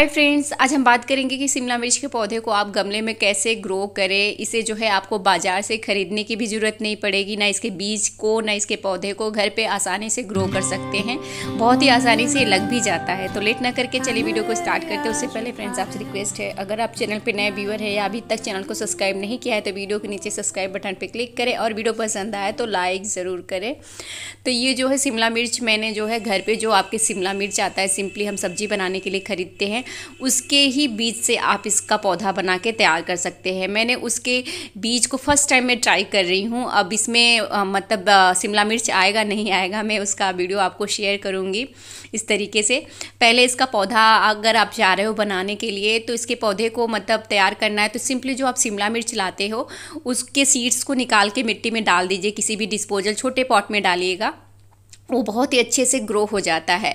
hi friends आज हम बात करेंगे कि शिमला मिर्च के पौधे को आप गमले में कैसे ग्रो करें इसे जो है आपको बाज़ार से ख़रीदने की भी ज़रूरत नहीं पड़ेगी ना इसके बीज को ना इसके पौधे को घर पे आसानी से ग्रो कर सकते हैं बहुत ही आसानी से लग भी जाता है तो लेट ना करके चलिए वीडियो को स्टार्ट करते हैं उससे पहले फ्रेंड्स आपसे रिक्वेस्ट है अगर आप चैनल पर नए व्यूअर है या अभी तक चैनल को सब्सक्राइब नहीं किया है तो वीडियो के नीचे सब्सक्राइब बटन पर क्लिक करें और वीडियो पसंद आए तो लाइक ज़रूर करें तो ये जो है शिमला मिर्च मैंने जो है घर पर जो आपके शिमला मिर्च आता है सिंपली हम सब्जी बनाने के लिए ख़रीदते हैं उसके ही बीज से आप इसका पौधा बना के तैयार कर सकते हैं मैंने उसके बीज को फर्स्ट टाइम मैं ट्राई कर रही हूँ अब इसमें मतलब शिमला मिर्च आएगा नहीं आएगा मैं उसका वीडियो आपको शेयर करूँगी इस तरीके से पहले इसका पौधा अगर आप जा रहे हो बनाने के लिए तो इसके पौधे को मतलब तैयार करना है तो सिंपली जो आप शिमला मिर्च लाते हो उसके सीड्स को निकाल के मिट्टी में डाल दीजिए किसी भी डिस्पोजल छोटे पॉट में डालिएगा वो बहुत ही अच्छे से ग्रो हो जाता है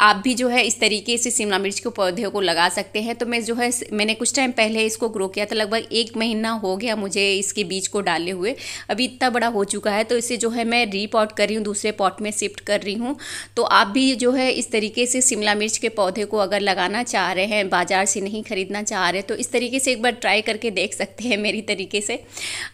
आप भी जो है इस तरीके से शिमला मिर्च के पौधे को लगा सकते हैं तो मैं जो है मैंने कुछ टाइम पहले इसको ग्रो किया था लगभग एक महीना हो गया मुझे इसके बीज को डाले हुए अभी इतना बड़ा हो चुका है तो इसे जो है मैं रीपॉट कर रही हूँ दूसरे पॉट में शिफ्ट कर रही हूँ तो आप भी जो है इस तरीके से शिमला मिर्च के पौधे को अगर लगाना चाह रहे हैं बाज़ार से नहीं ख़रीदना चाह रहे तो इस तरीके से एक बार ट्राई करके देख सकते हैं मेरी तरीके से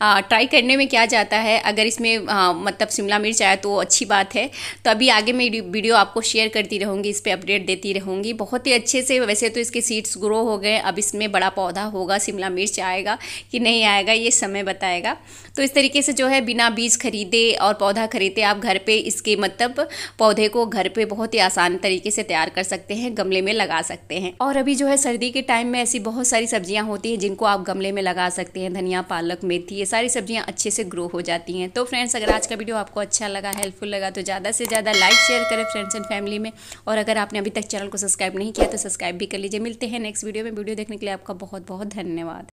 ट्राई करने में क्या जाता है अगर इसमें मतलब शिमला मिर्च आया तो अच्छी बात है तो अभी आगे मैं वीडियो आपको शेयर करती रहूँगी इस पर अपडेट देती रहूँगी बहुत ही अच्छे से वैसे तो इसके सीड्स ग्रो हो गए अब इसमें बड़ा पौधा होगा शिमला मिर्च आएगा कि नहीं आएगा ये समय बताएगा तो इस तरीके से जो है बिना बीज खरीदे और पौधा खरीदे आप घर पर इसके मतलब पौधे को घर पर बहुत ही आसान तरीके से तैयार कर सकते हैं गमले में लगा सकते हैं और अभी जो है सर्दी के टाइम में ऐसी बहुत सारी सब्जियाँ होती हैं जिनको आप गमले में लगा सकते हैं धनिया पालक मेथी ये सारी सब्ज़ियाँ अच्छे से ग्रो हो जाती हैं तो फ्रेंड्स अगर आज का वीडियो आपको अच्छा लगा हेल्पफुल लगा तो ज़्यादा से ज़्यादा लाइक शेयर करें फ्रेंड्स एंड फैमिली में और अगर आपने अभी तक चैनल को सब्सक्राइब नहीं किया तो सब्सक्राइब भी कर लीजिए मिलते हैं नेक्स्ट वीडियो में वीडियो देखने के लिए आपका बहुत बहुत धन्यवाद